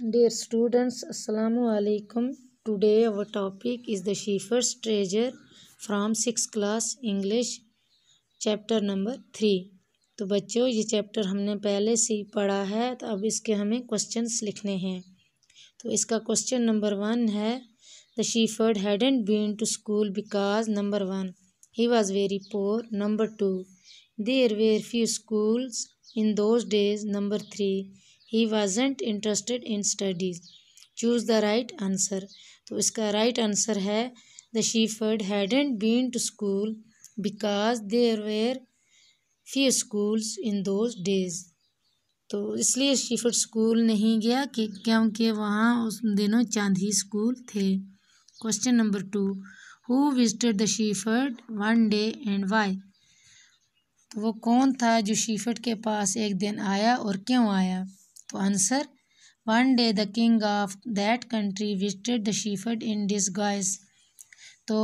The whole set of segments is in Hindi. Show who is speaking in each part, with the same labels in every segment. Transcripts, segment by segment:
Speaker 1: Dare students Assalamu today Today topic is the the treasure from six class English chapter number three तो बच्चों ये चैप्टर हमने पहले से ही पढ़ा है तो अब इसके हमें क्वेश्चन लिखने हैं तो इसका क्वेश्चन नंबर वन है the shepherd and been to school because number one he was very poor number two there were few schools in those days number three he wasn't interested in studies choose the right answer तो इसका राइट right आंसर है the shepherd hadn't been to school because there were few schools in those days तो इसलिए शीफर्ड स्कूल नहीं गया कि क्योंकि वहाँ उस दिनों चांद ही स्कूल थे question number two who visited the shepherd one day and why तो वो कौन था जो शीफर्ड के पास एक दिन आया और क्यों आया तो answer one day the king of that country visited the shepherd in disguise तो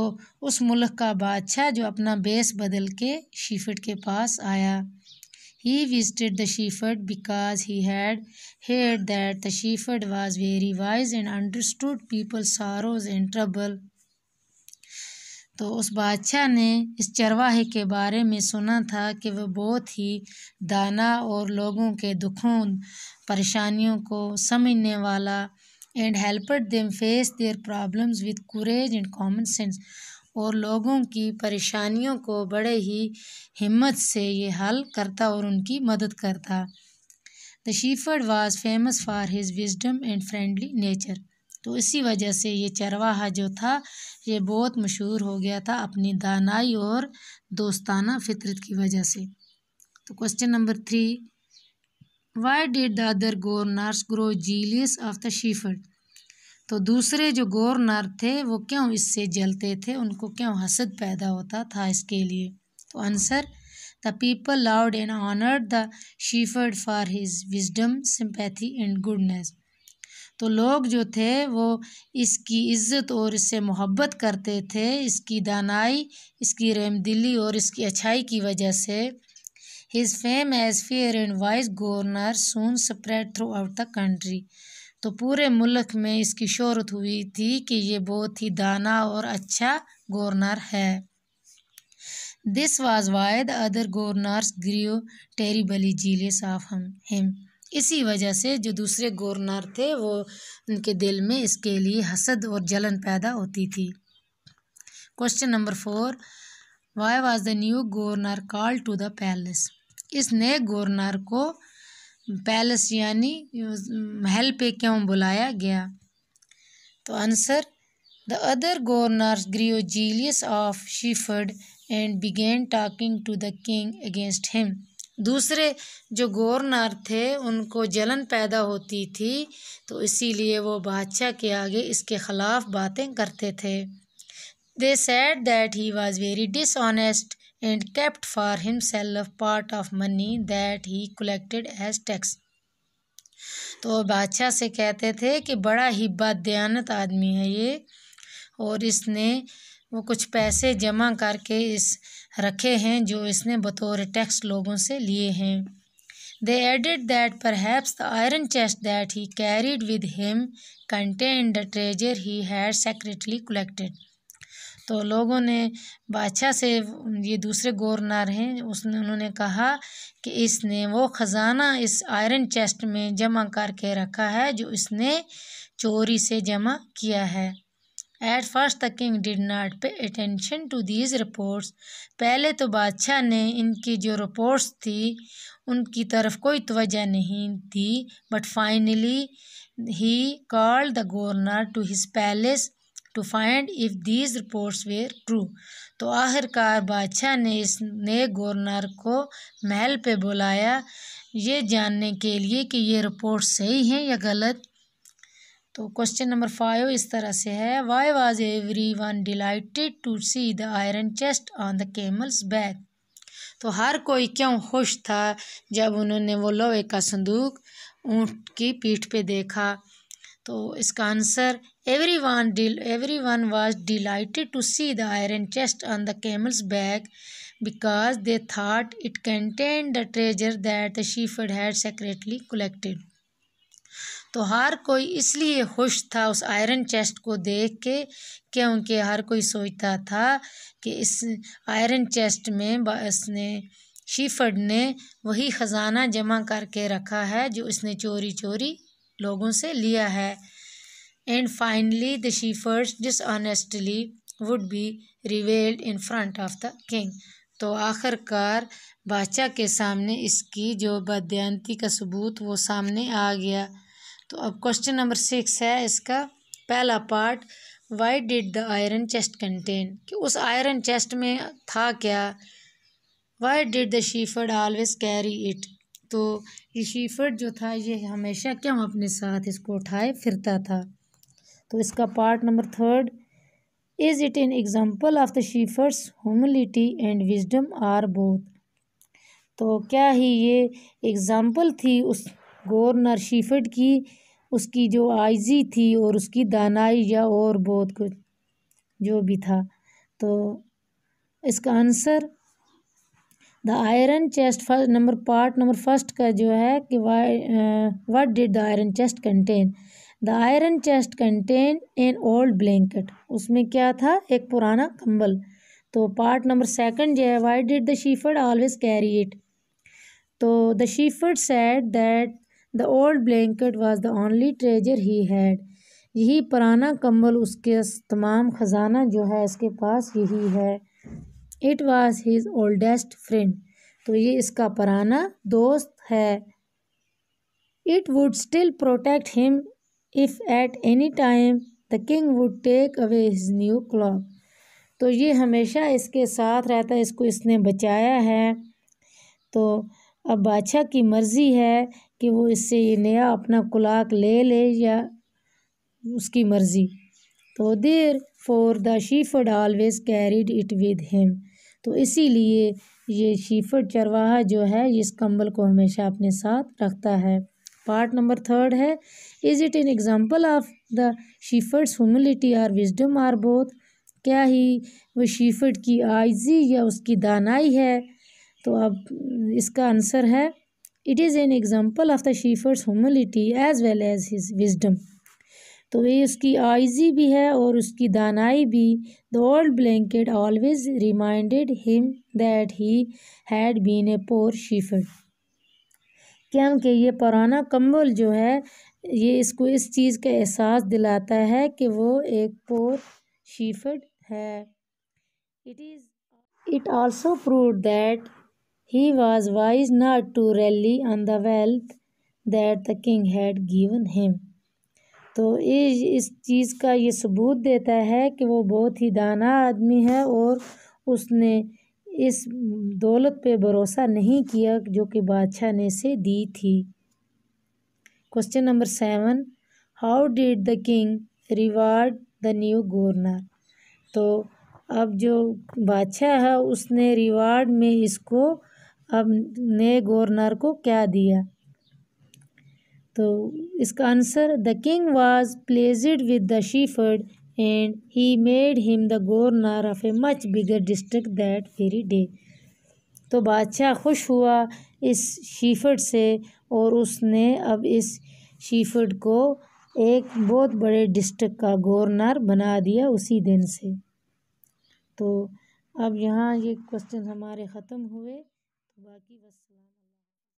Speaker 1: उस मुल्क का बादशाह जो अपना बेस बदल के शीफर्ड के पास आया he visited the shepherd because he had heard that the shepherd was very wise and understood people's sorrows and trouble तो उस बादशाह ने इस चरवाहे के बारे में सुना था कि वह बहुत ही दाना और लोगों के दुखों परेशानियों को समझने वाला and helper them face their problems with courage and common sense और लोगों की परेशानियों को बड़े ही हिम्मत से ये हल करता और उनकी मदद करता the shepherd was famous for his wisdom and friendly nature तो इसी वजह से ये चरवाहा जो था ये बहुत मशहूर हो गया था अपनी दानाई और दोस्ताना फितरत की वजह से तो question number three why did the other governors grow jealous of the shepherd तो दूसरे जो गवर्नर थे वो क्यों इससे जलते थे उनको क्यों हसद पैदा होता था इसके लिए तो answer the people loved and honoured the shepherd for his wisdom sympathy and goodness तो लोग जो थे वो इसकी इज़्ज़त और इससे मोहब्बत करते थे इसकी दानाई इसकी रहमदिली और इसकी अच्छाई की वजह से his fame as fair and wise governor soon spread throughout the country तो पूरे मुल्क में इसकी शहरत हुई थी कि ये बहुत ही दाना और अच्छा गवर्नर है this was why the other governors grew terribly jealous of हम हिम इसी वजह से जो दूसरे गवर्नर थे वो उनके दिल में इसके लिए हसद और जलन पैदा होती थी question number four why was the new governor call to the palace इस नए गवर्नर को पैलेस यानी महल पे क्यों बुलाया गया तो answer the other governor grew jealous of shepherd and began talking to the king against him दूसरे जो गवर्नर थे उनको जलन पैदा होती थी तो इसीलिए वो बादशाह के आगे इसके ख़िलाफ़ बातें करते थे they said that he was very dishonest and kept for himself part of money that he collected as tax तो बादशाह से कहते थे कि बड़ा ही बदयानत आदमी है ये और इसने वो कुछ पैसे जमा करके इस रखे हैं जो इसने बतौर टैक्स लोगों से लिए हैं they added that perhaps the iron chest that he carried with him contain the treasure he had secretly collected तो लोगों ने बादशाह से ये दूसरे गवर्नर हैं उसने उन्होंने कहा कि इसने वो ख़जाना इस आयरन चेस्ट में जमा करके रखा है जो इसने चोरी से जमा किया है at first the king did not pay attention to these reports पहले तो बादशाह ने इनकी जो रिपोर्ट्स थी उनकी तरफ कोई तोजह नहीं दी but finally he call the governor to his palace to find if these reports were true तो आखिरकार बादशाह ने इस नए गवर्नर को महल पे बुलाया ये जानने के लिए कि ये रिपोर्ट सही हैं या गलत तो क्वेश्चन नंबर फाइव इस तरह से है why was everyone delighted to see the iron chest on the camel's bag तो हर कोई क्यों खुश था जब उन्होंने वो लोहे का संदूक ऊँट की पीठ पे देखा तो इसका answer everyone del everyone was delighted to see the iron chest on the camel's bag because they thought it contain the treasure that the shepherd had secretly collected तो हर कोई इसलिए खुश था उस आयरन चेस्ट को देख के क्योंकि हर कोई सोचता था कि इस आयरन चेस्ट में इसने शीफर्ड ने वही ख़जाना जमा करके रखा है जो इसने चोरी चोरी लोगों से लिया है and finally the shepherd's dishonestly would be revealed in front of the king तो आखिरकार बादशाह के सामने इसकी जो बदयंती का सबूत वो सामने आ गया तो अब क्वेश्चन नंबर सिक्स है इसका पहला part why did the iron chest contain कि उस आयरन चेस्ट में था क्या why did the shepherd always carry it तो ये शीफर्ड जो था ये हमेशा क्यों अपने साथ इसको उठाए फिरता था तो इसका part number third is it an example of the shepherd's humility and wisdom or both तो क्या ही ये एग्ज़ाम्पल थी उस गवर्नर शिफ्ट की उसकी जो आइजी थी और उसकी दानाई या और बहुत कुछ जो भी था तो इसका answer the iron chest first number part number first का जो है कि what did the iron chest contain the iron chest contain an old blanket उसमें क्या था एक पुराना कंबल तो पार्ट नंबर सेकंड जो है why did the shepherd always carry it तो the shepherd said that the old blanket was the only treasure he had यही पुराना कम्बल उसके तमाम ख़जाना जो है इसके पास यही है it was his oldest friend तो ये इसका पुराना दोस्त है it would still protect him if at any time the king would take away his new cloak तो ये हमेशा इसके साथ रहता है इसको इसने बचाया है तो अब बादशाह की मर्ज़ी है कि वो इससे ये नया अपना कुलाक ले ले या उसकी मर्ज़ी तो therefore the shepherd always carried it with him तो इसीलिए ये शीफर्ड चरवाहा जो है इस कंबल को हमेशा अपने साथ रखता है पार्ट नंबर थर्ड है is it an example of the shepherd's humility or wisdom or both क्या ही वो शीफर्ड की आयजी या उसकी दानाई है तो अब इसका आंसर है it is an example of the shepherd's humility as well as his wisdom तो ये उसकी आइजी भी है और उसकी दानाई भी the old blanket always reminded him that he had been a poor shepherd क्योंकि ये पुराना कम्बल जो है ये इसको इस चीज़ का एहसास दिलाता है कि वो एक पोर शीफर्ड है it is it also prove that He was wise not to rally on the wealth that the king had given him. तो इस इस चीज़ का ये सबूत देता है कि वो बहुत ही दाना आदमी है और उसने इस दौलत पे भरोसा नहीं किया जो कि बादशाह ने इसे दी थी question number seven how did the king reward the new governor तो अब जो बादशाह है उसने रिवार्ड में इसको अब ने गवर्नर को क्या दिया तो इसका answer the king was pleased with the shepherd and he made him the governor of a much bigger district that very day तो बादशाह खुश हुआ इस शीफर्ड से और उसने अब इस शीफर्ड को एक बहुत बड़े डिस्ट्रिक्ट का गवर्नर बना दिया उसी दिन से तो अब यहाँ ये क्वेश्चन हमारे ख़त्म हुए बाकी बस